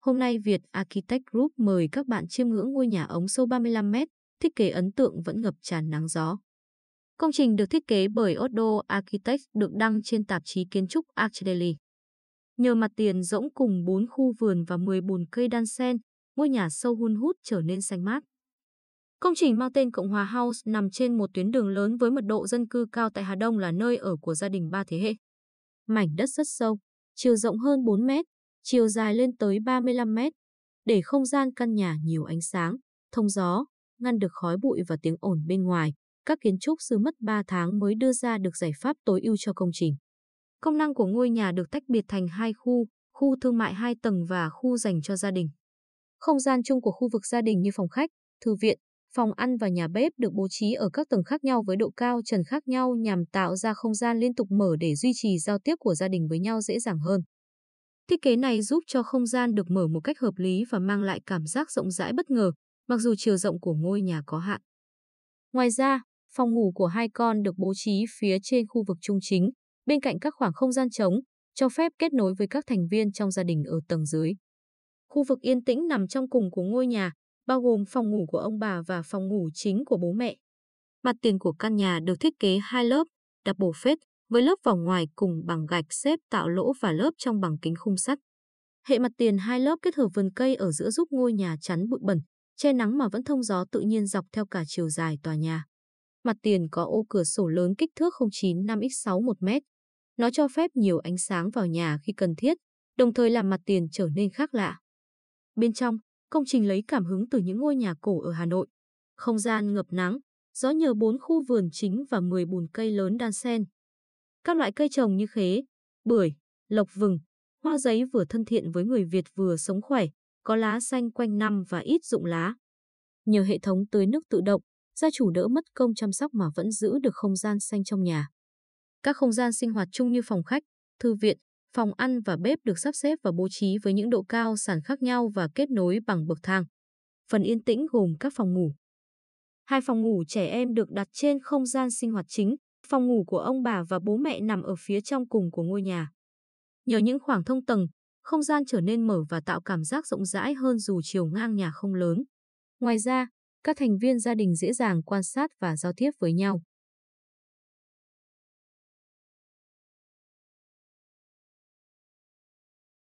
Hôm nay Việt Architect Group mời các bạn chiêm ngưỡng ngôi nhà ống sâu 35m, thiết kế ấn tượng vẫn ngập tràn nắng gió. Công trình được thiết kế bởi Otto Architect được đăng trên tạp chí kiến trúc ArchDaily. Nhờ mặt tiền rỗng cùng 4 khu vườn và 10 bồn cây đan sen, ngôi nhà sâu hun hút trở nên xanh mát. Công trình mang tên Cộng hòa House nằm trên một tuyến đường lớn với mật độ dân cư cao tại Hà Đông là nơi ở của gia đình ba thế hệ. Mảnh đất rất sâu, chiều rộng hơn 4 mét, chiều dài lên tới 35 mét, để không gian căn nhà nhiều ánh sáng, thông gió, ngăn được khói bụi và tiếng ồn bên ngoài. Các kiến trúc sư mất 3 tháng mới đưa ra được giải pháp tối ưu cho công trình. Công năng của ngôi nhà được tách biệt thành hai khu, khu thương mại 2 tầng và khu dành cho gia đình. Không gian chung của khu vực gia đình như phòng khách, thư viện, phòng ăn và nhà bếp được bố trí ở các tầng khác nhau với độ cao trần khác nhau nhằm tạo ra không gian liên tục mở để duy trì giao tiếp của gia đình với nhau dễ dàng hơn. Thiết kế này giúp cho không gian được mở một cách hợp lý và mang lại cảm giác rộng rãi bất ngờ, mặc dù chiều rộng của ngôi nhà có hạn. Ngoài ra, phòng ngủ của hai con được bố trí phía trên khu vực trung chính, bên cạnh các khoảng không gian trống, cho phép kết nối với các thành viên trong gia đình ở tầng dưới. Khu vực yên tĩnh nằm trong cùng của ngôi nhà, bao gồm phòng ngủ của ông bà và phòng ngủ chính của bố mẹ. Mặt tiền của căn nhà được thiết kế hai lớp, đặt bổ phết, với lớp vỏ ngoài cùng bằng gạch xếp tạo lỗ và lớp trong bằng kính khung sắt. Hệ mặt tiền hai lớp kết hợp vườn cây ở giữa giúp ngôi nhà chắn bụi bẩn, che nắng mà vẫn thông gió tự nhiên dọc theo cả chiều dài tòa nhà. Mặt tiền có ô cửa sổ lớn kích thước 095x6 1m. Nó cho phép nhiều ánh sáng vào nhà khi cần thiết, đồng thời làm mặt tiền trở nên khác lạ. Bên trong, công trình lấy cảm hứng từ những ngôi nhà cổ ở Hà Nội. Không gian ngập nắng, gió nhờ bốn khu vườn chính và 10 bùn cây lớn đan xen. Các loại cây trồng như khế, bưởi, lộc vừng, hoa giấy vừa thân thiện với người Việt vừa sống khỏe, có lá xanh quanh năm và ít rụng lá. Nhờ hệ thống tưới nước tự động, gia chủ đỡ mất công chăm sóc mà vẫn giữ được không gian xanh trong nhà. Các không gian sinh hoạt chung như phòng khách, thư viện, phòng ăn và bếp được sắp xếp và bố trí với những độ cao sàn khác nhau và kết nối bằng bậc thang. Phần yên tĩnh gồm các phòng ngủ. Hai phòng ngủ trẻ em được đặt trên không gian sinh hoạt chính, Phòng ngủ của ông bà và bố mẹ nằm ở phía trong cùng của ngôi nhà. Nhờ những khoảng thông tầng, không gian trở nên mở và tạo cảm giác rộng rãi hơn dù chiều ngang nhà không lớn. Ngoài ra, các thành viên gia đình dễ dàng quan sát và giao tiếp với nhau.